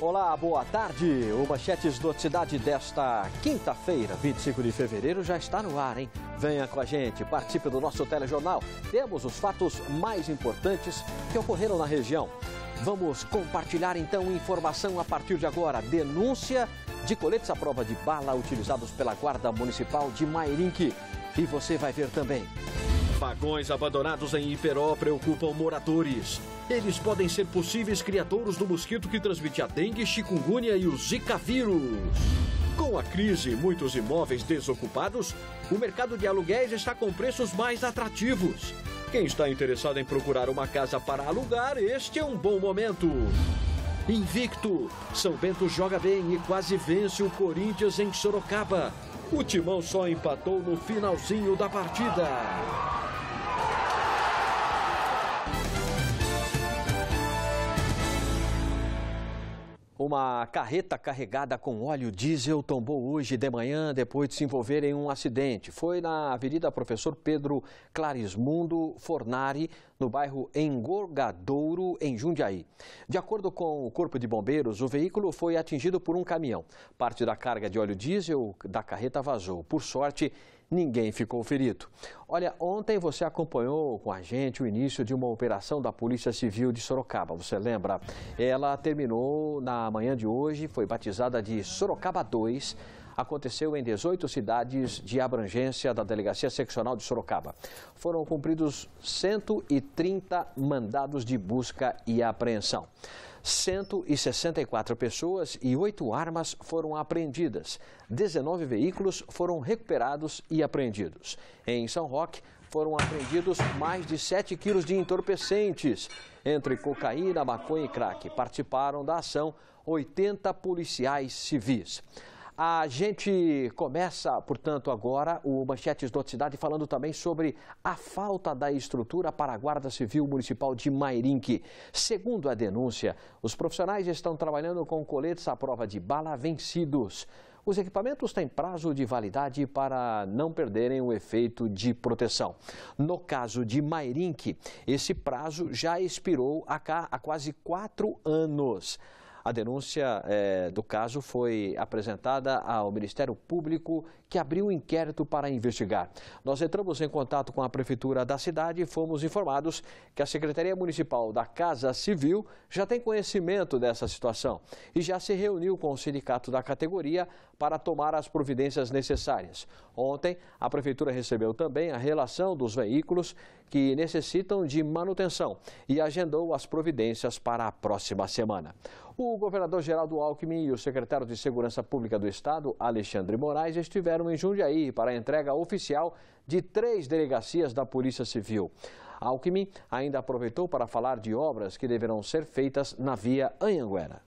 Olá, boa tarde. O Manchetes do Cidade desta quinta-feira, 25 de fevereiro, já está no ar, hein? Venha com a gente, participe do nosso telejornal. Temos os fatos mais importantes que ocorreram na região. Vamos compartilhar então informação a partir de agora. Denúncia de coletes à prova de bala utilizados pela Guarda Municipal de Mairinque. E você vai ver também. Vagões abandonados em Iperó preocupam moradores. Eles podem ser possíveis criadores do mosquito que transmite a dengue, chikungunya e o zika vírus. Com a crise e muitos imóveis desocupados, o mercado de aluguéis está com preços mais atrativos. Quem está interessado em procurar uma casa para alugar, este é um bom momento. Invicto, São Bento joga bem e quase vence o Corinthians em Sorocaba. O timão só empatou no finalzinho da partida. Uma carreta carregada com óleo diesel tombou hoje de manhã depois de se envolver em um acidente. Foi na Avenida Professor Pedro Clarismundo Fornari, no bairro Engorgadouro, em Jundiaí. De acordo com o Corpo de Bombeiros, o veículo foi atingido por um caminhão. Parte da carga de óleo diesel da carreta vazou. Por sorte, ninguém ficou ferido. Olha, ontem você acompanhou com a gente o início de uma operação da Polícia Civil de Sorocaba, você lembra? Ela terminou na manhã de hoje, foi batizada de Sorocaba 2 aconteceu em 18 cidades de abrangência da Delegacia Seccional de Sorocaba. Foram cumpridos 130 mandados de busca e apreensão. 164 pessoas e 8 armas foram apreendidas. 19 veículos foram recuperados e apreendidos. Em São Roque, foram apreendidos mais de 7 quilos de entorpecentes, entre cocaína, maconha e crack. Participaram da ação 80 policiais civis. A gente começa, portanto, agora o Manchetes do Cidade falando também sobre a falta da estrutura para a Guarda Civil Municipal de Mairinque. Segundo a denúncia, os profissionais estão trabalhando com coletes à prova de bala vencidos. Os equipamentos têm prazo de validade para não perderem o efeito de proteção. No caso de Mairinque, esse prazo já expirou há quase quatro anos. A denúncia é, do caso foi apresentada ao Ministério Público, que abriu um inquérito para investigar. Nós entramos em contato com a Prefeitura da cidade e fomos informados que a Secretaria Municipal da Casa Civil já tem conhecimento dessa situação e já se reuniu com o sindicato da categoria para tomar as providências necessárias. Ontem, a Prefeitura recebeu também a relação dos veículos que necessitam de manutenção e agendou as providências para a próxima semana. O governador Geraldo Alckmin e o secretário de Segurança Pública do Estado, Alexandre Moraes, estiveram em Jundiaí para a entrega oficial de três delegacias da Polícia Civil. Alckmin ainda aproveitou para falar de obras que deverão ser feitas na via Anhanguera.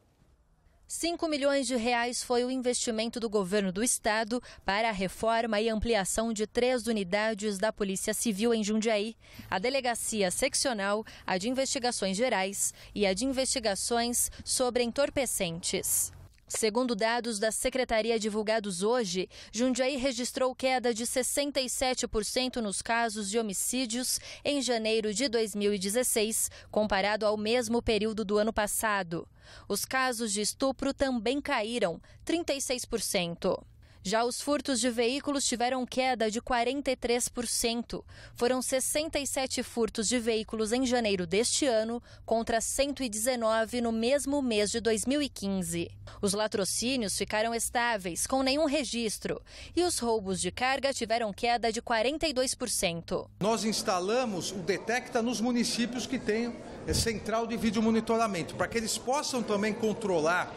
5 milhões de reais foi o investimento do governo do estado para a reforma e ampliação de três unidades da Polícia Civil em Jundiaí: a Delegacia Seccional, a de Investigações Gerais e a de Investigações sobre Entorpecentes. Segundo dados da Secretaria divulgados hoje, Jundiaí registrou queda de 67% nos casos de homicídios em janeiro de 2016, comparado ao mesmo período do ano passado. Os casos de estupro também caíram, 36%. Já os furtos de veículos tiveram queda de 43%. Foram 67 furtos de veículos em janeiro deste ano, contra 119 no mesmo mês de 2015. Os latrocínios ficaram estáveis, com nenhum registro, e os roubos de carga tiveram queda de 42%. Nós instalamos o Detecta nos municípios que têm é, central de vídeo monitoramento, para que eles possam também controlar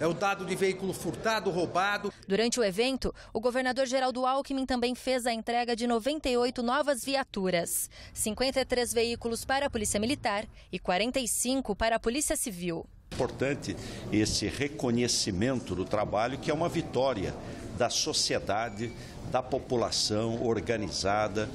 é o dado de veículo furtado, roubado. Durante o evento, o governador Geraldo Alckmin também fez a entrega de 98 novas viaturas, 53 veículos para a Polícia Militar e 45 para a Polícia Civil. Importante esse reconhecimento do trabalho, que é uma vitória da sociedade, da população organizada,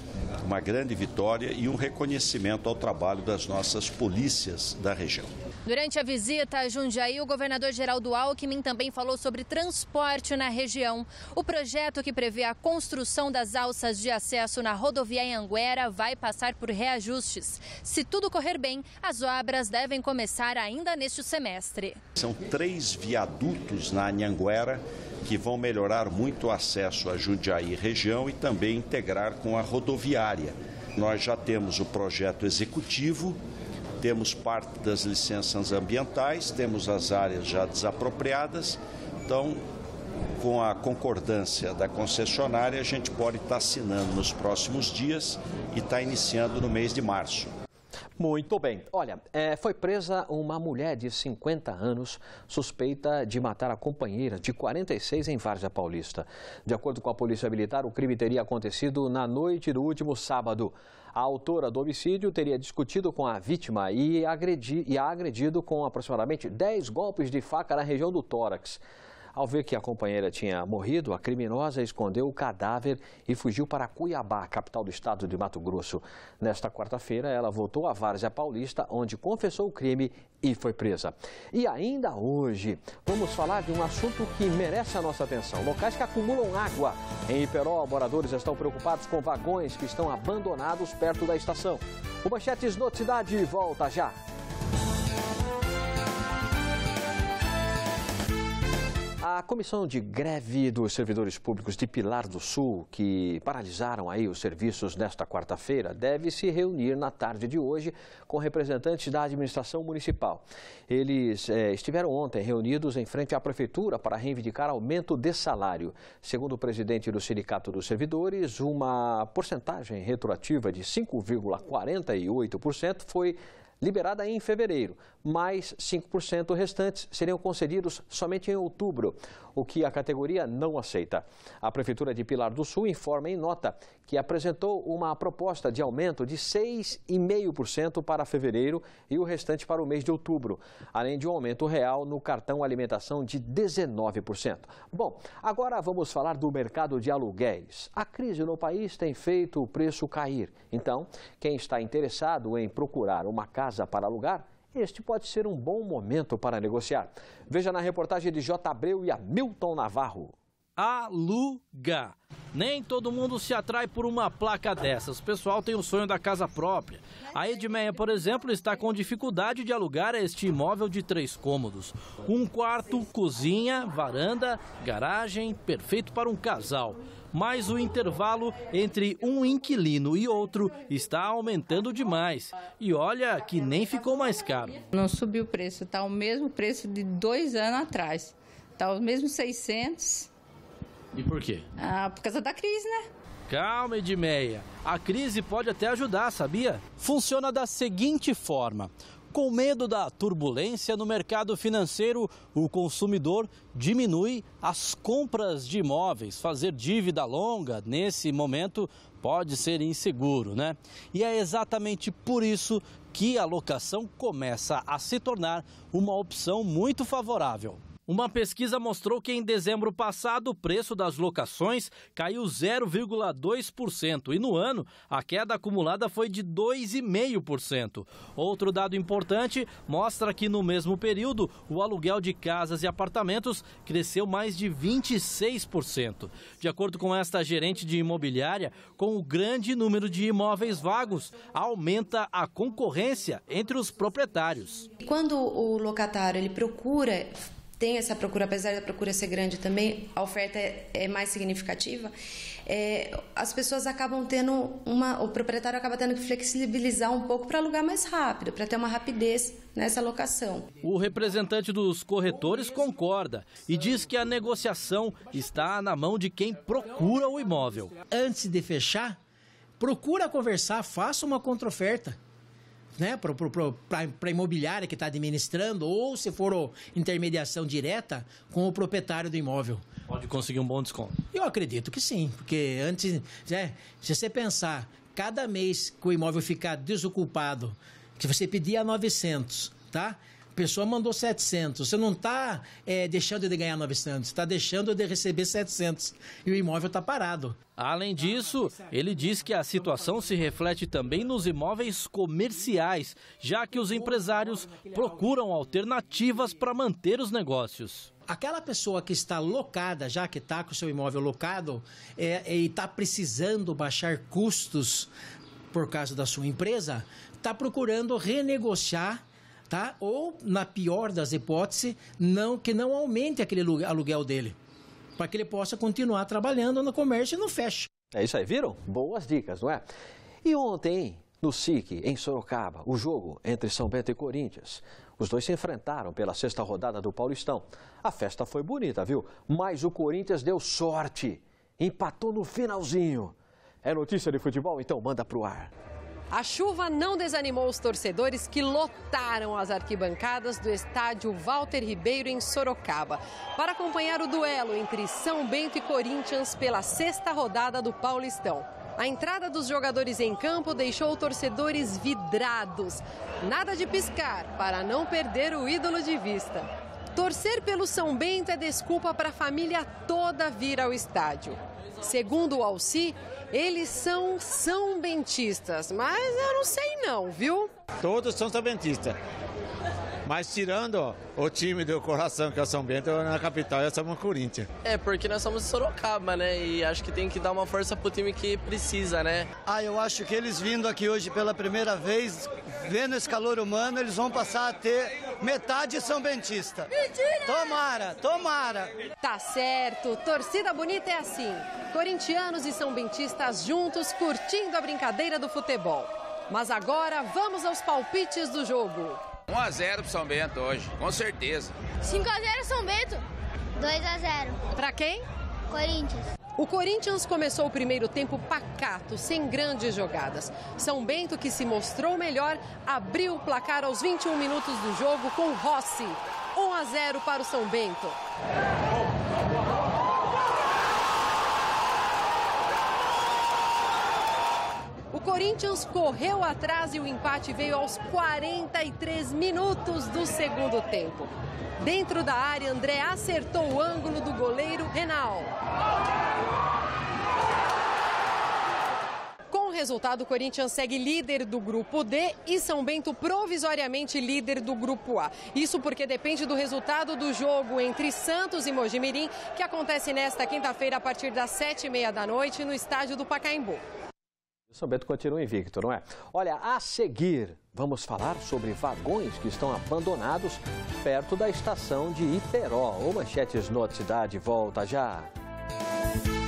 uma grande vitória e um reconhecimento ao trabalho das nossas polícias da região. Durante a visita a Jundiaí, o governador Geraldo Alckmin também falou sobre transporte na região. O projeto que prevê a construção das alças de acesso na rodovia em Anguera vai passar por reajustes. Se tudo correr bem, as obras devem começar ainda neste semestre. São três viadutos na Anhanguera que vão melhorar muito o acesso a Jundiaí região e também integrar com a rodoviária. Nós já temos o projeto executivo temos parte das licenças ambientais, temos as áreas já desapropriadas, então com a concordância da concessionária, a gente pode estar assinando nos próximos dias e está iniciando no mês de março. Muito bem. Olha, é, foi presa uma mulher de 50 anos suspeita de matar a companheira de 46 em Várzea Paulista. De acordo com a Polícia Militar, o crime teria acontecido na noite do último sábado. A autora do homicídio teria discutido com a vítima e, agredi, e a agredido com aproximadamente 10 golpes de faca na região do tórax. Ao ver que a companheira tinha morrido, a criminosa escondeu o cadáver e fugiu para Cuiabá, capital do estado de Mato Grosso. Nesta quarta-feira, ela voltou à Várzea Paulista, onde confessou o crime e foi presa. E ainda hoje, vamos falar de um assunto que merece a nossa atenção. Locais que acumulam água. Em Iperó, moradores estão preocupados com vagões que estão abandonados perto da estação. O Manchetes Noticidade volta já. A comissão de greve dos servidores públicos de Pilar do Sul, que paralisaram aí os serviços nesta quarta-feira, deve se reunir na tarde de hoje com representantes da administração municipal. Eles é, estiveram ontem reunidos em frente à prefeitura para reivindicar aumento de salário. Segundo o presidente do Sindicato dos Servidores, uma porcentagem retroativa de 5,48% foi liberada em fevereiro, mais 5% restantes seriam concedidos somente em outubro o que a categoria não aceita. A Prefeitura de Pilar do Sul informa em nota que apresentou uma proposta de aumento de 6,5% para fevereiro e o restante para o mês de outubro, além de um aumento real no cartão alimentação de 19%. Bom, agora vamos falar do mercado de aluguéis. A crise no país tem feito o preço cair. Então, quem está interessado em procurar uma casa para alugar, este pode ser um bom momento para negociar. Veja na reportagem de J. Abreu e Hamilton Navarro. Aluga. Nem todo mundo se atrai por uma placa dessas. O pessoal tem o sonho da casa própria. A Edmeia, por exemplo, está com dificuldade de alugar este imóvel de três cômodos. Um quarto, cozinha, varanda, garagem, perfeito para um casal mas o intervalo entre um inquilino e outro está aumentando demais. E olha que nem ficou mais caro. Não subiu o preço, está o mesmo preço de dois anos atrás. Está o mesmo 600. E por quê? Ah, por causa da crise, né? Calma, Edmeia. A crise pode até ajudar, sabia? Funciona da seguinte forma: com medo da turbulência no mercado financeiro, o consumidor diminui as compras de imóveis. Fazer dívida longa nesse momento pode ser inseguro, né? E é exatamente por isso que a locação começa a se tornar uma opção muito favorável. Uma pesquisa mostrou que em dezembro passado o preço das locações caiu 0,2% e no ano a queda acumulada foi de 2,5%. Outro dado importante mostra que no mesmo período o aluguel de casas e apartamentos cresceu mais de 26%. De acordo com esta gerente de imobiliária, com o grande número de imóveis vagos, aumenta a concorrência entre os proprietários. Quando o locatário ele procura tem essa procura, apesar da procura ser grande também, a oferta é, é mais significativa, é, as pessoas acabam tendo uma. O proprietário acaba tendo que flexibilizar um pouco para alugar mais rápido, para ter uma rapidez nessa locação. O representante dos corretores concorda e diz que a negociação está na mão de quem procura o imóvel. Antes de fechar, procura conversar, faça uma contraoferta né, para a imobiliária que está administrando, ou se for intermediação direta com o proprietário do imóvel. Pode conseguir um bom desconto? Eu acredito que sim, porque antes, né, se você pensar, cada mês que o imóvel ficar desocupado, se você pedir a 900, tá? A pessoa mandou 700. Você não está é, deixando de ganhar 900, está deixando de receber 700. E o imóvel está parado. Além disso, ah, é ele diz que a situação se reflete também nos imóveis comerciais, já que os empresários procuram alternativas para manter os negócios aquela pessoa que está locada, já que está com o seu imóvel locado, é, é e está precisando baixar custos por causa da sua empresa, está procurando renegociar tá? Ou na pior das hipóteses, não que não aumente aquele aluguel dele, para que ele possa continuar trabalhando no comércio e não feche. É isso aí, viram? Boas dicas, não é? E ontem, no SIC, em Sorocaba, o jogo entre São Bento e Corinthians. Os dois se enfrentaram pela sexta rodada do Paulistão. A festa foi bonita, viu? Mas o Corinthians deu sorte. Empatou no finalzinho. É notícia de futebol? Então manda pro ar. A chuva não desanimou os torcedores que lotaram as arquibancadas do estádio Walter Ribeiro, em Sorocaba, para acompanhar o duelo entre São Bento e Corinthians pela sexta rodada do Paulistão. A entrada dos jogadores em campo deixou torcedores vidrados. Nada de piscar para não perder o ídolo de vista. Torcer pelo São Bento é desculpa para a família toda vir ao estádio. Segundo o Alci, eles são são bentistas, mas eu não sei não, viu? Todos são são bentistas. Mas tirando ó, o time do coração, que é o São Bento, na capital é o São Corinthians. É, porque nós somos Sorocaba, né? E acho que tem que dar uma força pro time que precisa, né? Ah, eu acho que eles vindo aqui hoje pela primeira vez, vendo esse calor humano, eles vão passar a ter metade são bentista. Mentira! Tomara, tomara. Tá certo, torcida bonita é assim. Corintianos e são bentistas juntos curtindo a brincadeira do futebol. Mas agora vamos aos palpites do jogo. 1 a 0 pro São Bento hoje, com certeza. 5 a 0 São Bento. 2 a 0. Para quem? Corinthians. O Corinthians começou o primeiro tempo pacato, sem grandes jogadas. São Bento, que se mostrou melhor, abriu o placar aos 21 minutos do jogo com Rossi. 1 a 0 para o São Bento. O Corinthians correu atrás e o empate veio aos 43 minutos do segundo tempo. Dentro da área, André acertou o ângulo do goleiro Renal resultado, o Corinthians segue líder do grupo D e São Bento provisoriamente líder do grupo A. Isso porque depende do resultado do jogo entre Santos e Mojimirim, que acontece nesta quinta-feira a partir das sete e meia da noite no estádio do Pacaembu. São Bento continua invicto, não é? Olha, a seguir, vamos falar sobre vagões que estão abandonados perto da estação de Iperó. O Manchetes Norte de volta já. Bye.